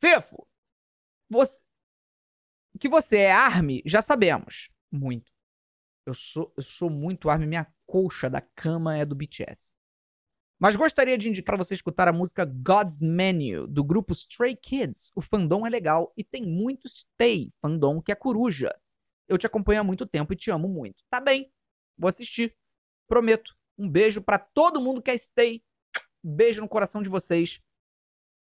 Fefo, você... que você é arme, já sabemos. Muito. Eu sou, eu sou muito arme, minha colcha da cama é do BTS. Mas gostaria de indicar para você escutar a música God's Menu, do grupo Stray Kids. O fandom é legal e tem muito stay, fandom que é coruja. Eu te acompanho há muito tempo e te amo muito. Tá bem, vou assistir. Prometo. Um beijo para todo mundo que é stay. Beijo no coração de vocês.